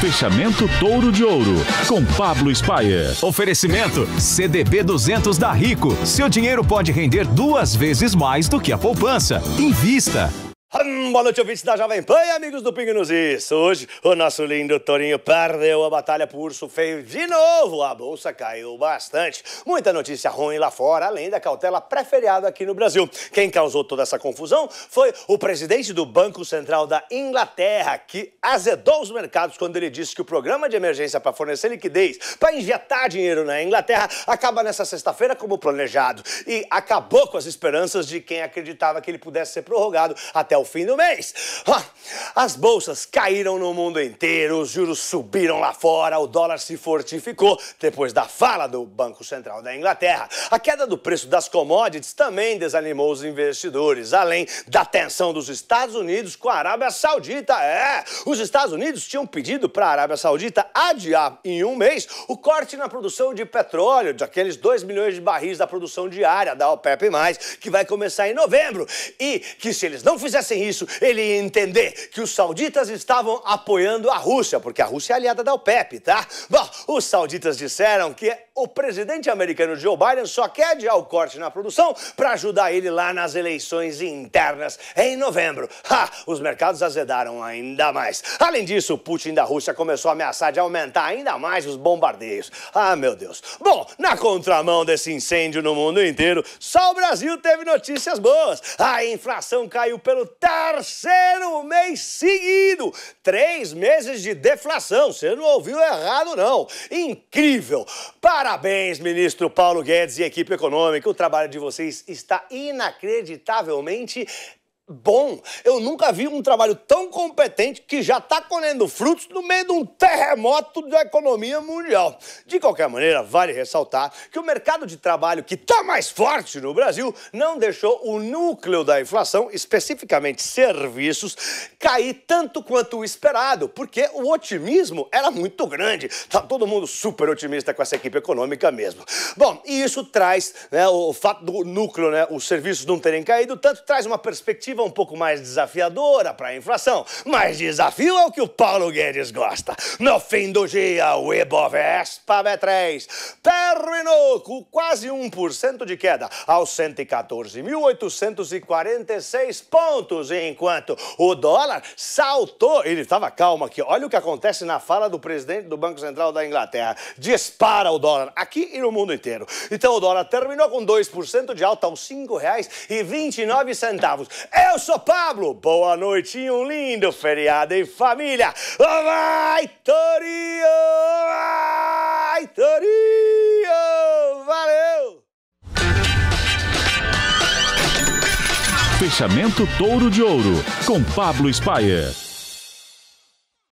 Fechamento Touro de Ouro, com Pablo Spayer. Oferecimento CDB 200 da Rico. Seu dinheiro pode render duas vezes mais do que a poupança. Invista. Hum, boa noite, ouvintes da Jovem Pan e amigos do Pingo nos Isso. Hoje, o nosso lindo Torinho perdeu a batalha por urso feio de novo. A bolsa caiu bastante. Muita notícia ruim lá fora, além da cautela pré-feriado aqui no Brasil. Quem causou toda essa confusão foi o presidente do Banco Central da Inglaterra, que azedou os mercados quando ele disse que o programa de emergência para fornecer liquidez, para injetar dinheiro na Inglaterra, acaba nessa sexta-feira como planejado. E acabou com as esperanças de quem acreditava que ele pudesse ser prorrogado até o fim do mês. As bolsas caíram no mundo inteiro, os juros subiram lá fora, o dólar se fortificou depois da fala do Banco Central da Inglaterra. A queda do preço das commodities também desanimou os investidores, além da tensão dos Estados Unidos com a Arábia Saudita. É, os Estados Unidos tinham pedido para a Arábia Saudita adiar em um mês o corte na produção de petróleo, aqueles 2 milhões de barris da produção diária da OPEP+, que vai começar em novembro. E que se eles não fizessem isso, ele ia entender que os sauditas estavam apoiando a Rússia, porque a Rússia é aliada da OPEP, tá? Bom, os sauditas disseram que o presidente americano Joe Biden só quer adiar o corte na produção para ajudar ele lá nas eleições internas em novembro. Ha! Os mercados azedaram ainda mais. Além disso, o Putin da Rússia começou a ameaçar de aumentar ainda mais os bombardeios. Ah, meu Deus. Bom, na contramão desse incêndio no mundo inteiro, só o Brasil teve notícias boas. A inflação caiu pelo terceiro mês seguido. Três meses de deflação. Você não ouviu errado, não. Incrível. Para Parabéns, ministro Paulo Guedes e equipe econômica. O trabalho de vocês está inacreditavelmente bom. Eu nunca vi um trabalho tão competente que já está colhendo frutos no meio de um terremoto da economia mundial. De qualquer maneira, vale ressaltar que o mercado de trabalho que está mais forte no Brasil não deixou o núcleo da inflação, especificamente serviços, cair tanto quanto o esperado, porque o otimismo era muito grande. Está todo mundo super otimista com essa equipe econômica mesmo. Bom, e isso traz né, o fato do núcleo, né, os serviços não terem caído, tanto traz uma perspectiva um pouco mais desafiadora para a inflação. Mas desafio é o que o Paulo Guedes gosta. No fim do dia, o Ibovespa B3 terminou com quase 1% de queda aos 114.846 pontos, enquanto o dólar saltou. Ele estava calmo aqui. Olha o que acontece na fala do presidente do Banco Central da Inglaterra. Dispara o dólar aqui e no mundo inteiro. Então o dólar terminou com 2% de alta aos R$ 5,29. É eu sou Pablo, boa noite e um lindo feriado em família. Vai, Torinho! Vai, Torinho! Valeu! Fechamento Touro de Ouro, com Pablo Spayer.